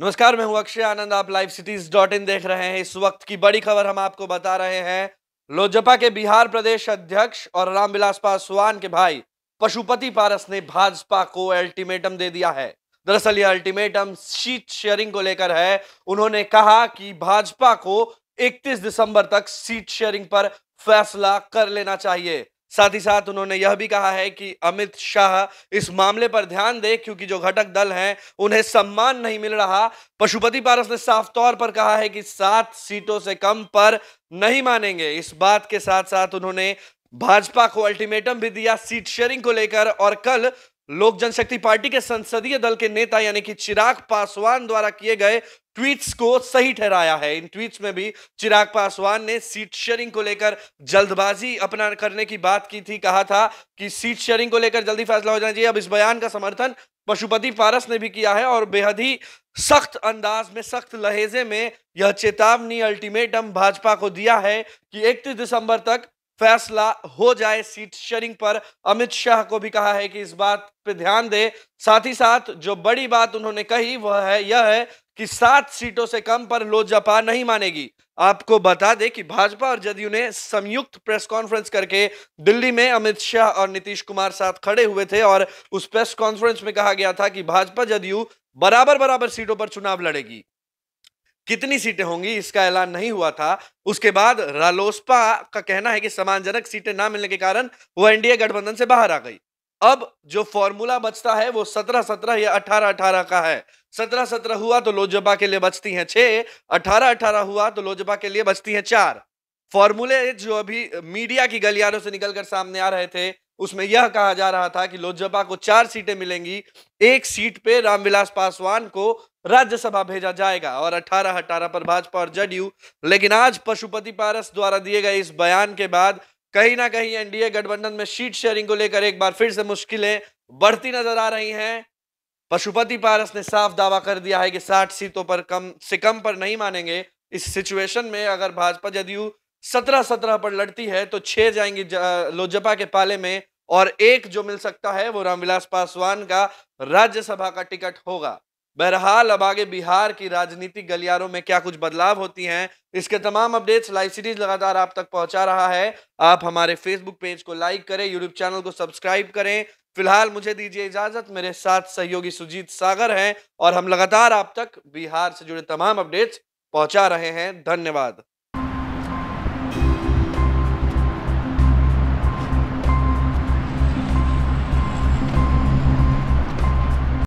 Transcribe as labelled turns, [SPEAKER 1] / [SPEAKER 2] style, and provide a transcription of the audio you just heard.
[SPEAKER 1] नमस्कार मैं हूं अक्षय आनंद आप लाइव सिटीज डॉट इन देख रहे हैं इस वक्त की बड़ी खबर हम आपको बता रहे हैं लोजपा के बिहार प्रदेश अध्यक्ष और रामविलास पासवान के भाई पशुपति पारस ने भाजपा को अल्टीमेटम दे दिया है दरअसल यह अल्टीमेटम सीट शेयरिंग को लेकर है उन्होंने कहा कि भाजपा को 31 दिसंबर तक सीट शेयरिंग पर फैसला कर लेना चाहिए साथ ही साथ उन्होंने यह भी कहा है कि अमित शाह इस मामले पर ध्यान दें क्योंकि जो घटक दल हैं उन्हें सम्मान नहीं मिल रहा पशुपति पारस ने साफ तौर पर कहा है कि सात सीटों से कम पर नहीं मानेंगे इस बात के साथ साथ उन्होंने भाजपा को अल्टीमेटम भी दिया सीट शेयरिंग को लेकर और कल लोक जनशक्ति पार्टी के संसदीय दल के नेता यानी कि चिराग पासवान द्वारा किए गए ट्वीट्स को सही ठहराया है इन ट्वीट्स में भी चिराग पासवान ने सीट शेयरिंग को लेकर जल्दबाजी अपना करने की बात की थी कहा था कि सीट शेयरिंग को लेकर जल्दी फैसला हो जाना चाहिए अब इस बयान का समर्थन पशुपति पारस ने भी किया है और बेहद ही सख्त अंदाज में सख्त लहेजे में यह चेतावनी अल्टीमेटम भाजपा को दिया है कि इकतीस दिसंबर तक फैसला हो जाए सीट शेयरिंग पर अमित शाह को भी कहा है कि इस बात पर ध्यान दे साथ ही साथ जो बड़ी बात उन्होंने कही वह है यह है कि सात सीटों से कम पर लोजपा नहीं मानेगी आपको बता दें कि भाजपा और जदयू ने संयुक्त प्रेस कॉन्फ्रेंस करके दिल्ली में अमित शाह और नीतीश कुमार साथ खड़े हुए थे और उस प्रेस कॉन्फ्रेंस में कहा गया था कि भाजपा जदयू बराबर बराबर सीटों पर चुनाव लड़ेगी कितनी सीटें होंगी इसका ऐलान नहीं हुआ था उसके बाद रालोसपा का कहना है कि सम्मानजनक सीटें ना मिलने के कारण वो एनडीए गठबंधन से बाहर आ गई अब जो फॉर्मूला बचता है वो सत्रह सत्रह या अठारह अठारह का है सत्रह सत्रह हुआ तो लोजपा के लिए बचती हैं छह अठारह अठारह हुआ तो लोजपा के लिए बचती हैं चार फॉर्मूले जो अभी मीडिया की गलियारों से निकलकर सामने आ रहे थे उसमें यह कहा जा रहा था कि लोजपा को चार सीटें मिलेंगी एक सीट पे रामविलास पासवान को राज्यसभा भेजा जाएगा और 18 18 पर भाजपा और जदयू लेकिन आज पशुपति पारस द्वारा दिए गए इस बयान के बाद कहीं ना कहीं एनडीए गठबंधन में सीट शेयरिंग को लेकर एक बार फिर से मुश्किलें बढ़ती नजर आ रही हैं पशुपति पारस ने साफ दावा कर दिया है कि 60 सीटों पर कम से कम पर नहीं मानेंगे इस सिचुएशन में अगर भाजपा जदयू सत्रह सत्रह पर लड़ती है तो छह जाएंगी लोजपा के पाले में और एक जो मिल सकता है वो रामविलास पासवान का राज्यसभा का टिकट होगा बहरहाल अब आगे बिहार की राजनीतिक गलियारों में क्या कुछ बदलाव होती हैं इसके तमाम अपडेट्स लाइव सीरीज लगातार आप तक पहुंचा रहा है आप हमारे फेसबुक पेज को लाइक करें यूट्यूब चैनल को सब्सक्राइब करें फिलहाल मुझे दीजिए इजाजत मेरे साथ सहयोगी सुजीत सागर हैं और हम लगातार आप तक बिहार से जुड़े तमाम अपडेट्स पहुंचा रहे हैं धन्यवाद